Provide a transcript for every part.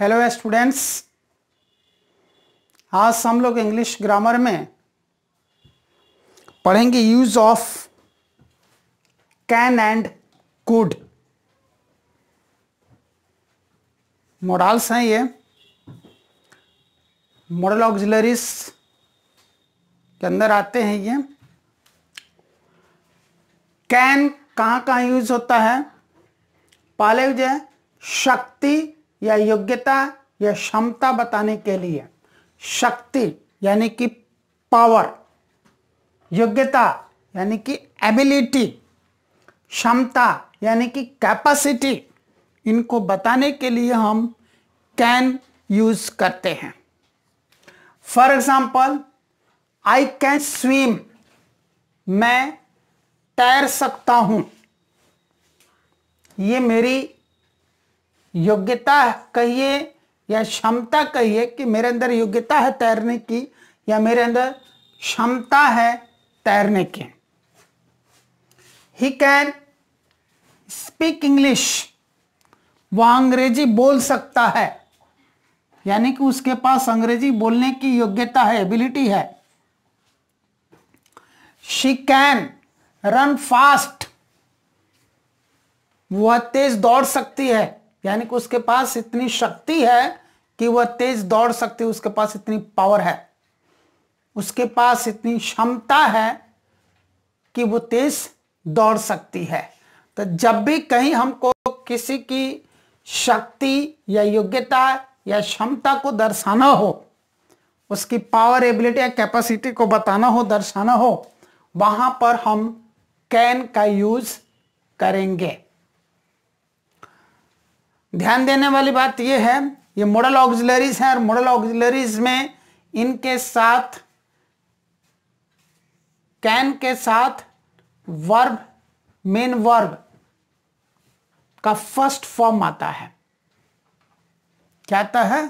Hello students आज हम लोग इंग्लिश ग्रामर में पढ़ेंगे use of can and could modals हैं ये मॉडल ऑक्सिलरीज के अंदर आते हैं ये कैन कहाँ कहाँ यूज होता है पहले जो शक्ति या योग्यता या क्षमता बताने के लिए शक्ति यानी कि पावर योग्यता यानी कि एबिलिटी क्षमता यानी कि कैपेसिटी इनको बताने के लिए हम कैन यूज करते हैं for example I can swim मैं तैर सकता हूं ये मेरी योग्यता कहिए या क्षमता कहिए कि मेरे अंदर योग्यता है तैरने की या मेरे अंदर क्षमता है तैरने की ही कैन स्पीक इंग्लिश वह अंग्रेजी बोल सकता है यानी कि उसके पास अंग्रेजी बोलने की योग्यता है एबिलिटी है शी कैन रन फास्ट वह तेज दौड़ सकती है यानी कि उसके पास इतनी शक्ति है कि वह तेज दौड़ सकती उसके पास इतनी पावर है उसके पास इतनी क्षमता है कि वो तेज दौड़ सकती है तो जब भी कहीं हमको किसी की शक्ति या योग्यता या क्षमता को दर्शाना हो उसकी पावर एबिलिटी या कैपेसिटी को बताना हो दर्शाना हो वहां पर हम कैन का यूज करेंगे ध्यान देने वाली बात यह है ये मॉडल ऑक्सिलरीज हैं और मॉडल ऑक्सिलरीज में इनके साथ कैन के साथ वर्ब मेन वर्ब का फर्स्ट फॉर्म आता है क्या आता है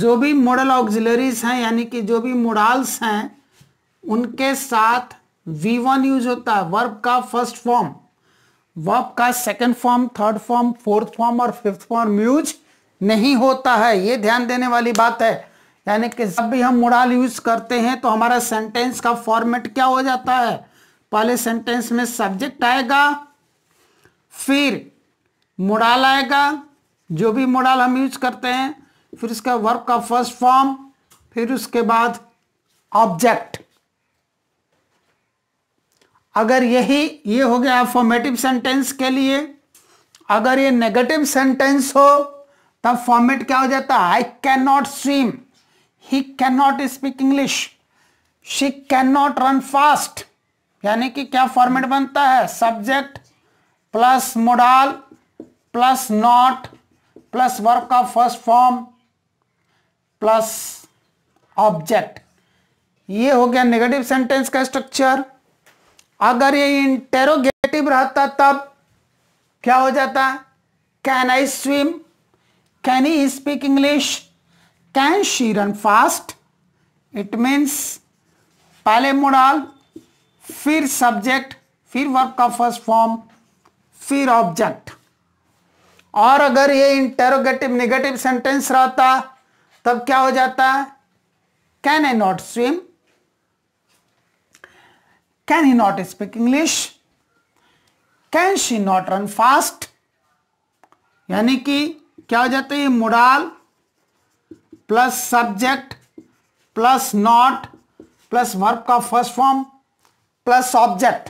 जो भी मॉडल ऑक्सिलरीज हैं यानी कि जो भी मोडल्स हैं उनके साथ वी वन यूज होता है वर्ब का फर्स्ट फॉर्म वर्ब का second form third form fourth form और फिफ्थ फॉर्म यूज नहीं होता है ये ध्यान देने वाली बात है यानी कि जब भी हम मुड़ाल यूज करते हैं तो हमारा सेंटेंस का फॉर्मेट क्या हो जाता है पहले सेंटेंस में सब्जेक्ट आएगा फिर मुड़ाल आएगा जो भी मुडाल हम यूज करते हैं फिर उसका वर्ब का फर्स्ट फॉर्म फिर उसके बाद ऑब्जेक्ट अगर यही ये हो गया फॉर्मेटिव सेंटेंस के लिए अगर ये नेगेटिव सेंटेंस हो तब फॉर्मेट क्या हो जाता है I can not swim he can not speak English she can not run fast यानी कि क्या फॉर्मेट बनता है subject plus modal plus not plus verb का फर्स्ट फॉर्म प्लस ऑब्जेक्ट ये हो गया नेगेटिव सेंटेंस का स्ट्रक्चर अगर ये इंटेरोगेटिव रहता तब क्या हो जाता can I swim can he speak English can she run fast it means पहले मोडाल फिर सब्जेक्ट फिर वर्क का फर्स्ट फॉर्म फिर ऑब्जेक्ट और अगर ये इंटेरोगेटिव निगेटिव सेंटेंस रहता तब क्या हो जाता can I not swim Can he not speak English? Can she not run fast? यानी कि क्या हो jata hai modal plus plus subject plus not plus verb का फर्स्ट फॉर्म प्लस ऑब्जेक्ट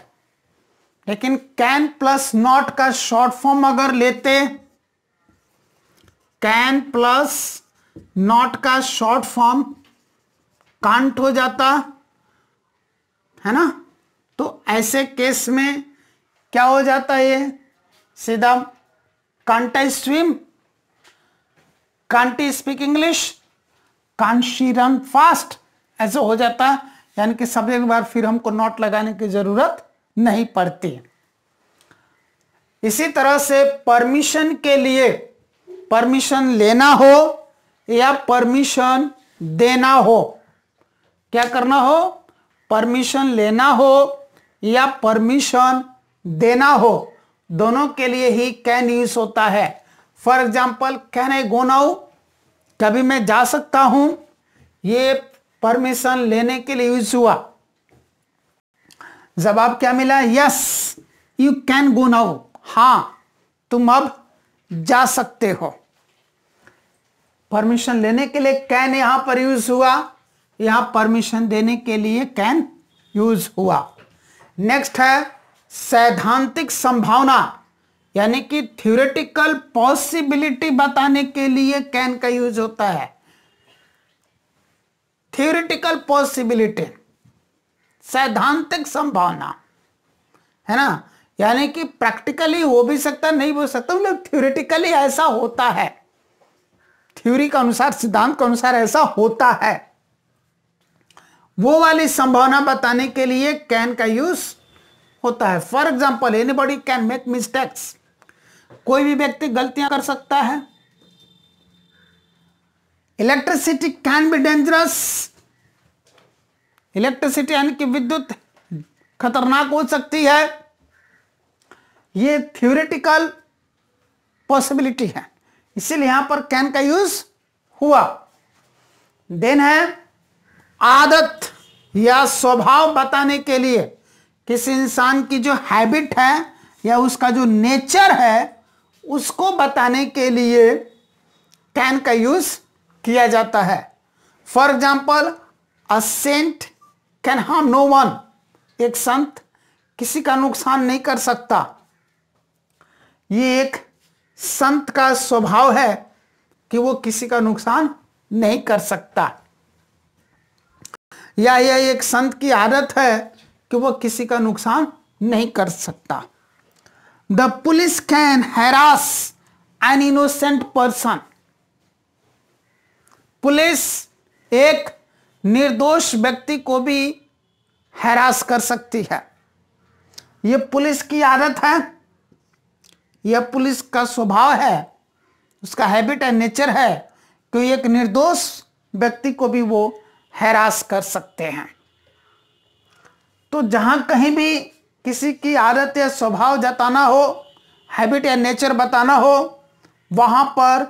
लेकिन कैन प्लस नॉट का short form अगर लेते can plus not का शॉर्ट फॉर्म कांट हो जाता है ना तो ऐसे केस में क्या हो जाता है ये सीधा can't I swim can't speak English can't she run fast ऐसे हो जाता है यानी कि सब एक बार फिर हमको नोट लगाने की जरूरत नहीं पड़ती इसी तरह से परमिशन के लिए परमिशन लेना हो या परमिशन देना हो क्या करना हो परमिशन लेना हो या परमिशन देना हो दोनों के लिए ही कैन यूज होता है for example can I go now कभी मैं जा सकता हूं ये परमिशन लेने के लिए यूज हुआ जवाब क्या मिला yes you can go now हाँ तुम अब जा सकते हो परमिशन लेने के लिए कैन यहां पर यूज हुआ यहां परमिशन देने के लिए कैन यूज हुआ नेक्स्ट है सैद्धांतिक संभावना यानी कि थ्योरेटिकल पॉसिबिलिटी बताने के लिए कैन का यूज होता है थ्योरेटिकल पॉसिबिलिटी सैद्धांतिक संभावना है ना यानी कि प्रैक्टिकली हो भी सकता नहीं हो सकता मतलब थ्योरेटिकली ऐसा होता है थ्योरी के अनुसार सिद्धांत के अनुसार ऐसा होता है वो वाली संभावना बताने के लिए कैन का यूज होता है for example anybody can make mistakes कोई भी व्यक्ति गलतियां कर सकता है electricity can be dangerous electricity यानी कि विद्युत खतरनाक हो सकती है ये थ्योरेटिकल पॉसिबिलिटी है इसीलिए यहां पर कैन का यूज हुआ देन है आदत या स्वभाव बताने के लिए किसी इंसान की जो हैबिट है या उसका जो नेचर है उसको बताने के लिए कैन का यूज किया जाता है for example a saint can harm no one एक संत किसी का नुकसान नहीं कर सकता ये एक संत का स्वभाव है कि वो किसी का नुकसान नहीं कर सकता या यह एक संत की आदत है कि वह किसी का नुकसान नहीं कर सकता the police can harass an innocent person police एक निर्दोष व्यक्ति को भी हैरास कर सकती है यह पुलिस की आदत है यह पुलिस का स्वभाव है उसका हैबिट है नेचर है कि एक निर्दोष व्यक्ति को भी वो हैरास कर सकते हैं तो जहाँ कहीं भी किसी की आदत या स्वभाव जताना हो हैबिट या नेचर बताना हो वहाँ पर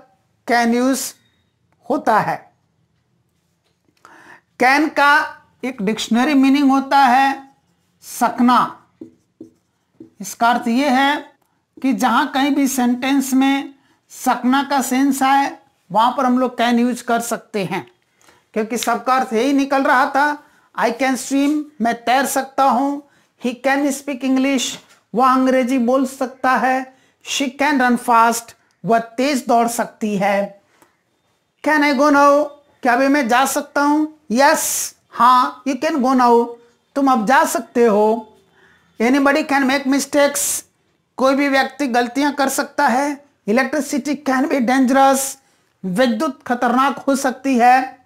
कैन यूज होता है कैन का एक डिक्शनरी मीनिंग होता है सकना इसका अर्थ ये है कि जहाँ कहीं भी सेंटेंस में सकना का सेंस आए वहाँ पर हम लोग कैन यूज कर सकते हैं क्योंकि सबका अर्थ यही निकल रहा था आई कैन स्विम मैं तैर सकता हूँ ही कैन स्पीक इंग्लिश वह अंग्रेजी बोल सकता है शी कैन रन फास्ट वह तेज दौड़ सकती है कैन आई गो नाउ क्या अभी मैं जा सकता हूँ यस हाँ यू कैन गो नाउ तुम अब जा सकते हो anybody can make mistakes कोई भी व्यक्ति गलतियां कर सकता है इलेक्ट्रिसिटी कैन बी डेंजरस विद्युत खतरनाक हो सकती है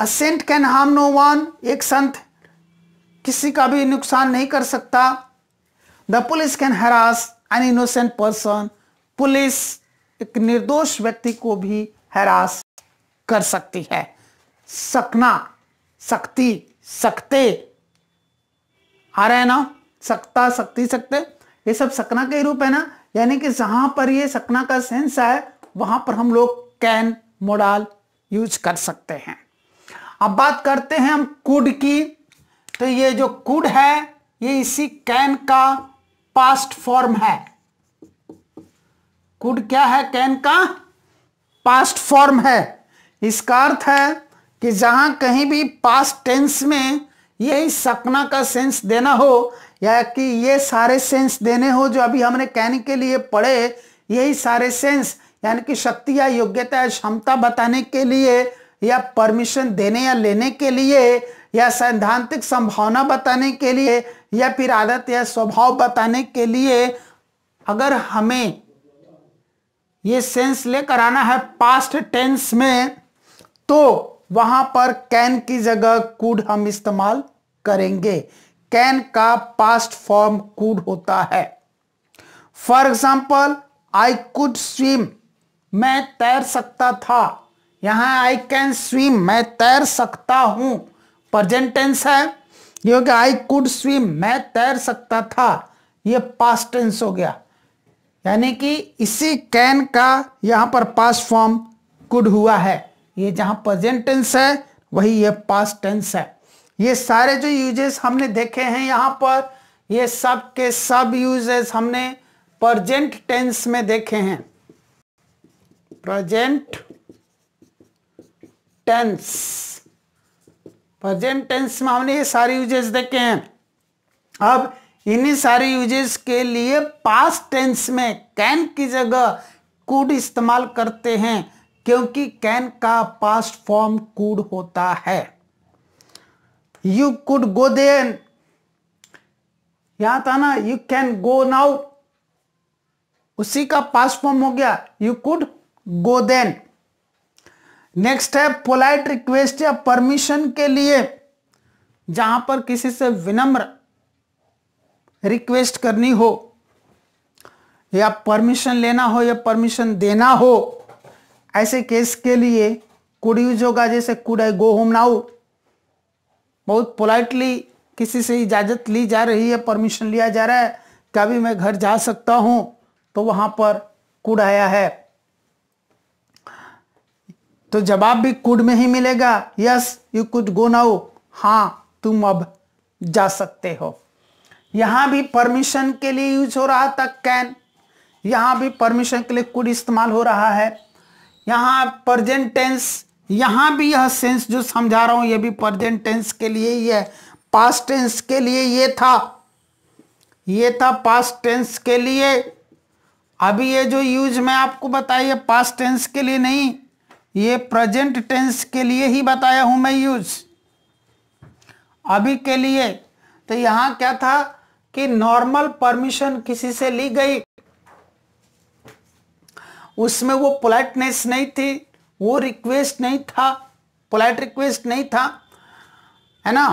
a saint can harm no one एक संत किसी का भी नुकसान नहीं कर सकता the police can harass an innocent person police एक निर्दोष व्यक्ति को भी हरास कर सकती है सकना सकती सकते आ रहा है ना सकता सकती सकते ये सब सकना के रूप है ना यानी कि जहां पर ये सकना का सेंस है वहां पर हम लोग कैन मोडाल यूज कर सकते हैं अब बात करते हैं हम कुड की तो ये जो कुड है ये इसी कैन का पास्ट फॉर्म है कुड क्या है कैन का पास्ट फॉर्म है इसका अर्थ है कि जहां कहीं भी पास्ट टेंस में यही सपना का सेंस देना हो या कि ये सारे सेंस देने हो जो अभी हमने कैन के लिए पढ़े यही सारे सेंस यानी कि शक्ति या योग्यता या क्षमता बताने के लिए या परमिशन देने या लेने के लिए या सैद्धांतिक संभावना बताने के लिए या फिर आदत या स्वभाव बताने के लिए अगर हमें ये सेंस लेकर आना है पास्ट टेंस में तो वहां पर कैन की जगह कूड हम इस्तेमाल करेंगे कैन का पास्ट फॉर्म कूड होता है for example I could swim मैं तैर सकता था यहाँ आई कैन स्विम मैं तैर सकता हूँ प्रजेंट टेंस है क्योंकि आई कुड स्विम मैं तैर सकता था ये पास्ट टेंस हो गया यानी कि इसी कैन का यहाँ पर पास्ट फॉर्म कुड हुआ है ये जहाँ प्रजेंट टेंस है वही ये पास्ट टेंस है ये सारे जो यूजेस हमने देखे हैं यहाँ पर ये सब के सब यूजेस हमने प्रजेंट टेंस में देखे हैं प्रजेंट टेंस प्रेजेंट टेंस में हमने ये सारे यूजेस देखे हैं अब इन्हीं सारे यूजेस के लिए पास्ट टेंस में कैन की जगह कूड इस्तेमाल करते हैं क्योंकि कैन का पास्ट फॉर्म कूड होता है यू कुड गो देन यहां था ना यू कैन गो नाउ उसी का पास्ट फॉर्म हो गया you could go then next है पोलाइट रिक्वेस्ट या परमिशन के लिए जहां पर किसी से विनम्र रिक्वेस्ट करनी हो या परमिशन लेना हो या परमिशन देना हो ऐसे केस के लिए कुड यूज होगा जैसे could I go home now बहुत पोलाइटली किसी से इजाज़त ली जा रही है परमिशन लिया जा रहा है क्या भी मैं घर जा सकता हूं तो वहां पर कुड आया है तो जवाब भी कुड में ही मिलेगा yes you could go now हाँ तुम अब जा सकते हो यहां भी परमिशन के लिए यूज हो रहा था कैन यहां भी परमिशन के लिए कुड इस्तेमाल हो रहा है यहां प्रजेंट टेंस यहां भी यह सेंस जो समझा रहा हूं यह भी प्रजेंट टेंस के लिए ही है पास्ट टेंस के लिए ये था ये था पास्ट टेंस के लिए अभी ये जो यूज मैं आपको बताइए पास्ट टेंस के लिए नहीं ये प्रेजेंट टेंस के लिए ही बताया हूं मैं यूज अभी के लिए तो यहां क्या था कि नॉर्मल परमिशन किसी से ली गई उसमें वो पोलाइटनेस नहीं थी वो रिक्वेस्ट नहीं था पोलाइट रिक्वेस्ट नहीं था है ना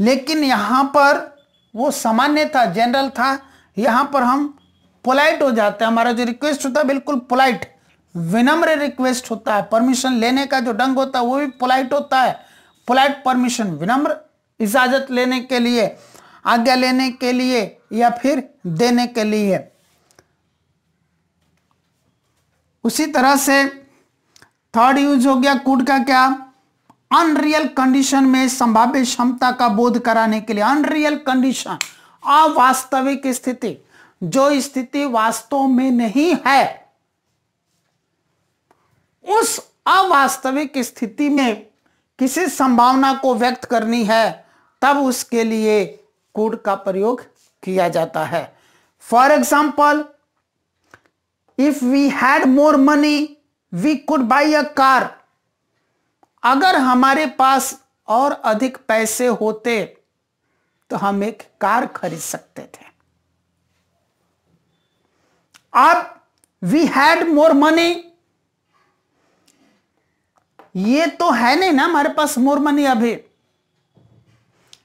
लेकिन यहां पर वो सामान्य था जनरल था यहां पर हम पोलाइट हो जाते हैं हमारा जो रिक्वेस्ट होता है बिल्कुल पोलाइट विनम्र रिक्वेस्ट होता है परमिशन लेने का जो ढंग होता है वो भी पोलाइट होता है पोलाइट परमिशन विनम्र इजाजत लेने के लिए आज्ञा लेने के लिए या फिर देने के लिए उसी तरह से थर्ड यूज हो गया कूड का क्या अनरियल कंडीशन में संभाव्य क्षमता का बोध कराने के लिए अनरियल कंडीशन अवास्तविक स्थिति जो स्थिति वास्तव में नहीं है उस अवास्तविक स्थिति में किसी संभावना को व्यक्त करनी है तब उसके लिए कूड का प्रयोग किया जाता है for example if we had more money we could buy a car अगर हमारे पास और अधिक पैसे होते तो हम एक कार खरीद सकते थे अब वी हैड मोर मनी ये तो है नहीं ना हमारे पास मोर मनी अभी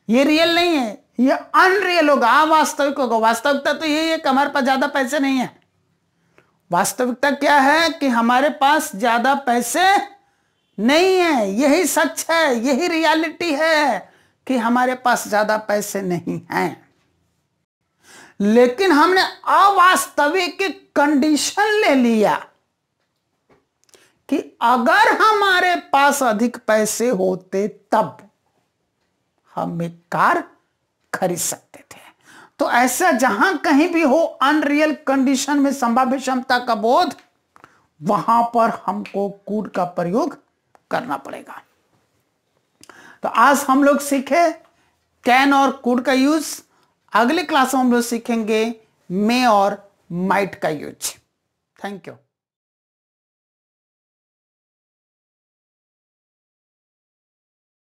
ये रियल नहीं है ये अनरियल होगा अवास्तविक हाँ, होगा वास्तविकता तो यही है कि हमारे पास ज्यादा पैसे नहीं है वास्तविकता क्या है कि हमारे पास ज्यादा पैसे नहीं है यही सच है यही रियलिटी है कि हमारे पास ज्यादा पैसे नहीं हैं लेकिन हमने अवास्तविक कंडीशन ले लिया कि अगर हमारे पास अधिक पैसे होते तब हम एक कार खरीद सकते थे तो ऐसा जहां कहीं भी हो अनरियल कंडीशन में संभाव्य क्षमता का बोध वहां पर हमको कूड का प्रयोग करना पड़ेगा तो आज हम लोग सीखे कैन और कूड का यूज अगले क्लास में हम लोग सीखेंगे मे और माइट का यूज थैंक यू